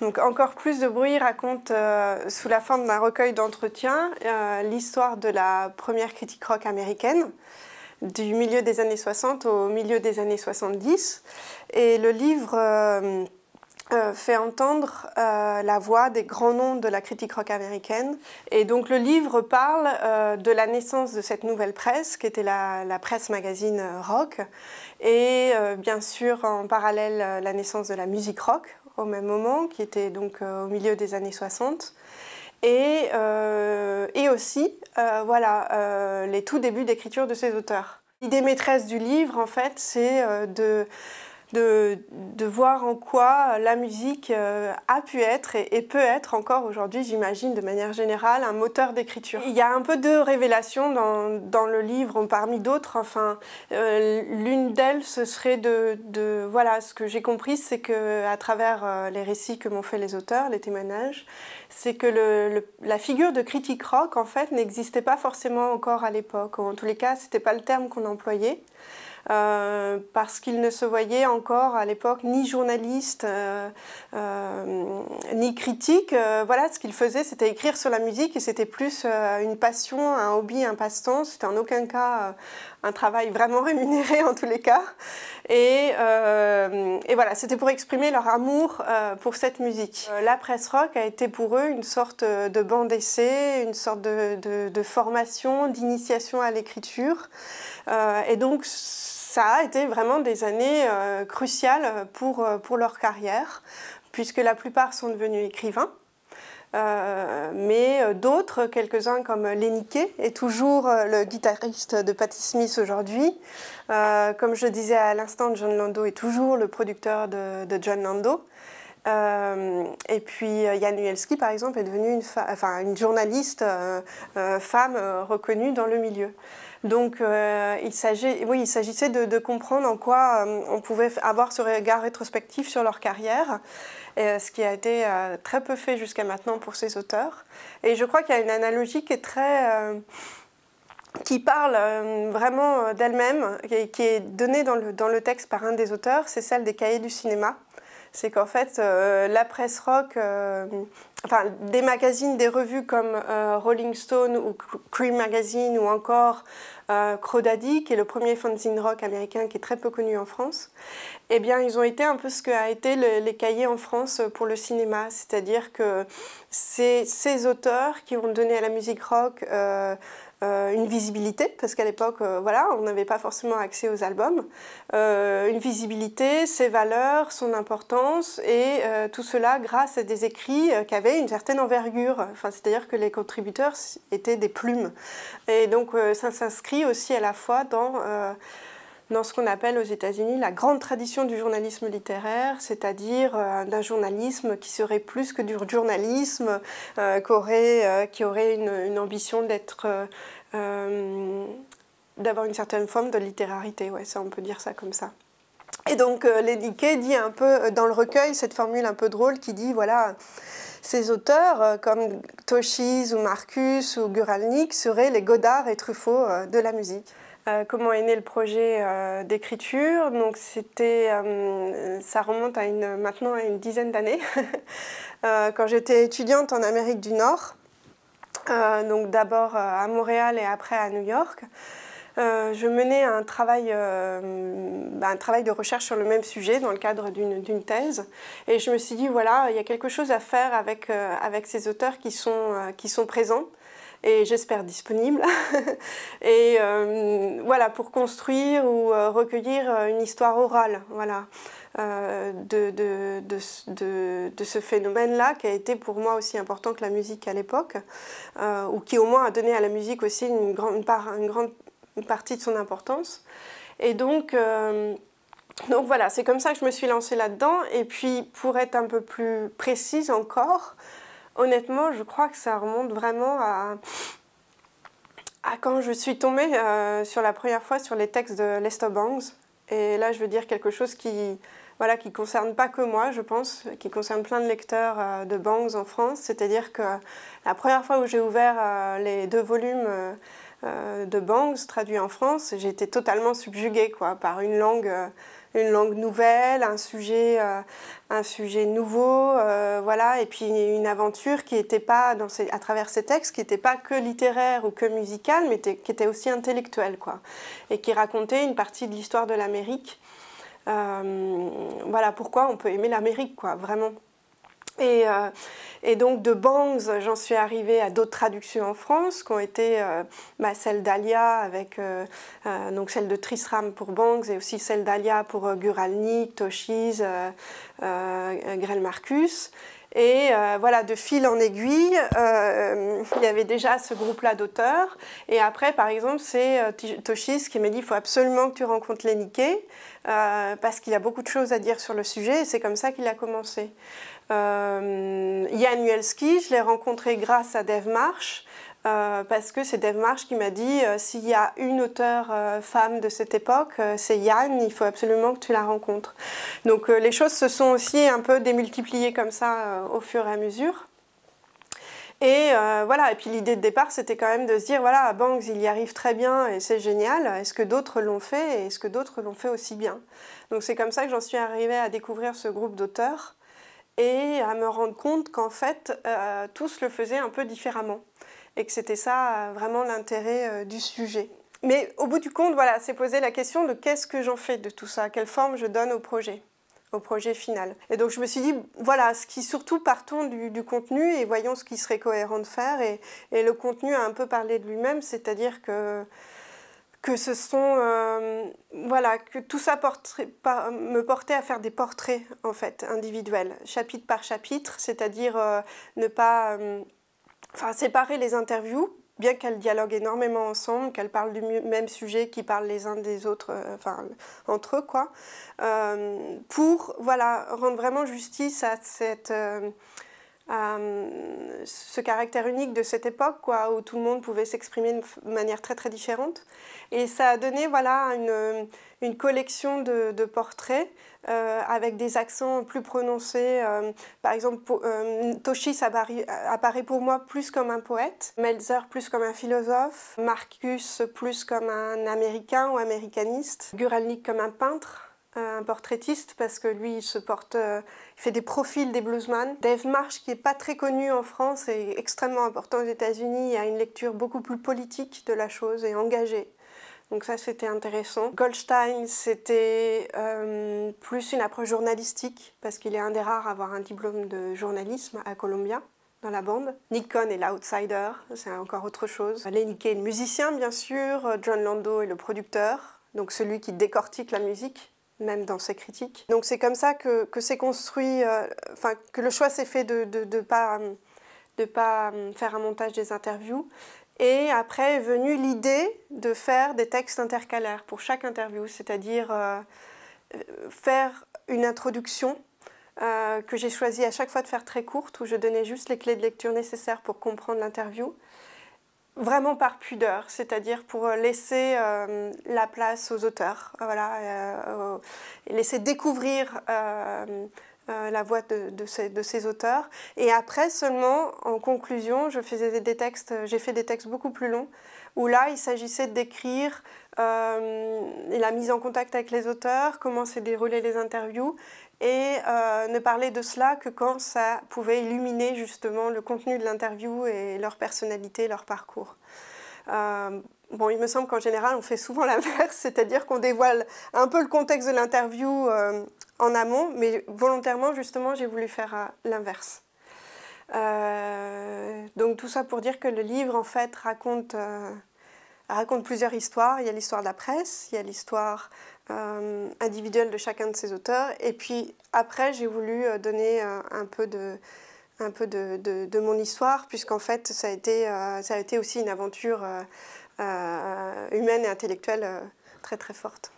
Donc encore plus de bruit raconte euh, sous la forme d'un recueil d'entretien euh, l'histoire de la première critique rock américaine du milieu des années 60 au milieu des années 70. Et le livre... Euh, euh, fait entendre euh, la voix des grands noms de la critique rock américaine. Et donc le livre parle euh, de la naissance de cette nouvelle presse, qui était la, presse magazine rock, et bien sûr en parallèle la naissance de la musique rock au même moment, qui était donc au milieu des années 60. Et, et aussi, voilà, les tout débuts d'écriture de ces auteurs. L'idée maîtresse du livre, en fait, c'est de de, voir en quoi la musique euh, a pu être et, peut être encore aujourd'hui, j'imagine, de manière générale, un moteur d'écriture. Il y a un peu de révélations dans, le livre, parmi d'autres. Enfin, euh, l'une d'elles, ce serait de, voilà, ce que j'ai compris, c'est que à travers euh, les récits que m'ont fait les auteurs, les témoignages, c'est que la figure de critique rock, en fait, n'existait pas forcément encore à l'époque. En tous les cas, ce n'était pas le terme qu'on employait. Euh, parce qu'il ne se voyait encore à l'époque ni journaliste euh, euh, ni critique. voilà, ce qu'il faisait, c'était écrire sur la musique et c'était plus une passion, un hobby, un passe-temps. C'était en aucun cas un travail vraiment rémunéré en tous les cas. Et, euh, et voilà, c'était pour exprimer leur amour euh, pour cette musique. Euh, la presse rock a été pour eux une sorte de banc d'essai, une sorte de, de, de formation, d'initiation à l'écriture. et donc, ça a été vraiment des années cruciales pour, pour leur carrière, puisque la plupart sont devenus écrivains. Euh, mais euh, d'autres, quelques-uns comme Lenny Kay, est toujours euh, le guitariste de Patti Smith aujourd'hui. comme je disais à l'instant, John Lando est toujours le producteur de, de John Lando. Euh, et puis euh, Yann Uelski, par exemple, est devenue une, enfin, une journaliste euh, femme reconnue dans le milieu. Donc il s'agissait oui, de, de, comprendre en quoi on pouvait avoir ce regard rétrospectif sur leur carrière, et, ce qui a été très peu fait jusqu'à maintenant pour ces auteurs. Et je crois qu'il y a une analogie qui est très qui parle vraiment d'elle-même, qui est donnée dans le, dans le texte par un des auteurs, c'est celle des cahiers du cinéma, c'est qu'en fait, euh, la presse rock, euh, enfin, des magazines, des revues comme euh, Rolling Stone ou Cream Magazine ou encore Crow Daddy, qui est le premier fanzine rock américain qui est très peu connu en France, eh bien, ils ont été un peu ce qu'a été les cahiers en France pour le cinéma, c'est-à-dire que c'est ces auteurs qui ont donné à la musique rock euh, une visibilité, parce qu'à l'époque, euh, voilà, on n'avait pas forcément accès aux albums, euh, une visibilité, ses valeurs, son importance, et tout cela grâce à des écrits qui avaient une certaine envergure. Enfin, C'est-à-dire que les contributeurs étaient des plumes. Et donc, ça s'inscrit aussi à la fois dans dans ce qu'on appelle aux États-Unis la grande tradition du journalisme littéraire, c'est-à-dire euh, d'un journalisme qui serait plus que du journalisme, euh, euh, qui aurait une, ambition d'avoir une certaine forme de littérarité. Ouais, ça, on peut dire ça comme ça. Et donc, Lady dit un peu dans le recueil cette formule un peu drôle qui dit voilà ces auteurs, comme Toshis ou Marcus ou Guralnik, seraient les Godard et Truffaut de la musique. Euh, comment est né le projet euh, d'écriture Donc c'était, euh, ça remonte à maintenant à une dizaine d'années, quand j'étais étudiante en Amérique du Nord, donc d'abord à Montréal et après à New York. je menais un travail, bah, un travail de recherche sur le même sujet dans le cadre d'une thèse. Et je me suis dit, voilà, il y a quelque chose à faire avec, avec ces auteurs qui sont, qui sont présents et j'espère disponible. et euh, voilà, pour construire ou euh, recueillir euh, une histoire orale, voilà, de, de, de, de, ce phénomène-là qui a été pour moi aussi important que la musique à l'époque, ou qui au moins a donné à la musique aussi une grande, une grande partie de son importance. Et donc, donc voilà, c'est comme ça que je me suis lancée là-dedans. Et puis, pour être un peu plus précise encore, honnêtement, je crois que ça remonte vraiment à, à quand je suis tombée euh, sur la première fois sur les textes de Lester Bangs. Et là, je veux dire quelque chose qui voilà, qui concerne pas que moi, je pense, qui concerne plein de lecteurs euh, de Bangs en France. C'est-à-dire que la première fois où j'ai ouvert euh, les deux volumes de Bangs traduits en France, j'ai été totalement subjuguée quoi, par une langue une langue nouvelle, un sujet, euh, un sujet nouveau, euh, voilà, et puis une aventure qui n'était pas, à travers ces textes, qui n'était pas que littéraire ou que musical, mais qui était aussi intellectuelle, quoi, et qui racontait une partie de l'histoire de l'Amérique. Euh, voilà pourquoi on peut aimer l'Amérique, quoi, vraiment. Euh, et, donc de Bangs, j'en suis arrivée à d'autres traductions en France, qui ont été euh, bah, celle d'Alia, avec euh, donc celle de Trisram pour Bangs, et aussi celle d'Alia pour Guralnik, Toshiz, Grel Marcus. Et voilà, de fil en aiguille, il y avait déjà ce groupe-là d'auteurs. Et après, par exemple, c'est Toshis qui m'a dit, il faut absolument que tu rencontres les parce qu'il a beaucoup de choses à dire sur le sujet, et c'est comme ça qu'il a commencé. Euh, Yann Uelski, je l'ai rencontré grâce à Dev Marsh. Euh, parce que c'est Dave Marsh qui m'a dit euh, s'il y a une auteure femme de cette époque, c'est Yann, il faut absolument que tu la rencontres. Donc les choses se sont aussi un peu démultipliées comme ça au fur et à mesure. Et voilà, et puis l'idée de départ, c'était quand même de se dire voilà, Banks, il y arrive très bien et c'est génial. Est-ce que d'autres l'ont fait et est-ce que d'autres l'ont fait aussi bien Donc c'est comme ça que j'en suis arrivée à découvrir ce groupe d'auteurs et à me rendre compte qu'en fait, euh, tous le faisaient un peu différemment et que c'était ça euh, vraiment l'intérêt euh, du sujet. Mais au bout du compte, voilà, c'est poser la question de qu'est-ce que j'en fais de tout ça, quelle forme je donne au projet au projet final. Et donc je me suis dit, voilà, ce qui surtout partons du, contenu et voyons ce qui serait cohérent de faire. et, le contenu a un peu parlé de lui-même, c'est-à-dire que que ce sont euh, voilà que tout ça me portait à faire des portraits en fait individuels chapitre par chapitre c'est-à-dire euh, ne pas euh, séparer les interviews bien qu'elles dialoguent énormément ensemble qu'elles parlent du même sujet qu'ils parlent les uns des autres enfin entre eux quoi pour voilà rendre vraiment justice à cette euh, ce caractère unique de cette époque, quoi, où tout le monde pouvait s'exprimer de manière très très différente. Et ça a donné voilà, une, collection de, portraits euh, avec des accents plus prononcés. Euh, par exemple, Toshis apparaît, apparaît, pour moi plus comme un poète, Melzer plus comme un philosophe, Marcus plus comme un américain ou américaniste, Guralnik comme un peintre un portraitiste parce que lui il se porte, euh, il fait des profils des bluesman. Dave Marsh qui est pas très connu en France et extrêmement important aux États-Unis a une lecture beaucoup plus politique de la chose et engagée. Donc ça c'était intéressant. Goldstein c'était euh, plus une approche journalistique parce qu'il est un des rares à avoir un diplôme de journalisme à Columbia dans la bande. Nick est l'outsider, c'est encore autre chose. Lenny Kay est le musicien bien sûr, John Lando est le producteur, donc celui qui décortique la musique même dans ses critiques. Donc c'est comme ça que, que construit, euh, enfin que le choix s'est fait de ne de, pas, de pas euh, faire un montage des interviews. Et après est venue l'idée de faire des textes intercalaires pour chaque interview, c'est-à-dire euh, faire une introduction que j'ai choisi à chaque fois de faire très courte, où je donnais juste les clés de lecture nécessaires pour comprendre l'interview vraiment par pudeur, c'est-à-dire pour laisser euh, la place aux auteurs, euh, laisser découvrir euh, la voix de, ces, auteurs. Et après seulement, en conclusion, j'ai fait des textes beaucoup plus longs où là, il s'agissait d'écrire euh, la mise en contact avec les auteurs, comment s'est déroulé les interviews, et euh, ne parler de cela que quand ça pouvait illuminer justement le contenu de l'interview et leur personnalité, leur parcours. Euh, bon, il me semble qu'en général, on fait souvent l'inverse, c'est-à-dire qu'on dévoile un peu le contexte de l'interview en amont, mais volontairement, justement, j'ai voulu faire l'inverse. Euh, donc tout ça pour dire que le livre en fait raconte, euh, raconte plusieurs histoires. Il y a l'histoire de la presse, il y a l'histoire euh, individuelle de chacun de ses auteurs. Et puis après j'ai voulu donner un peu de un peu de, mon histoire puisqu'en fait ça a, été, ça a été aussi une aventure humaine et intellectuelle très très forte.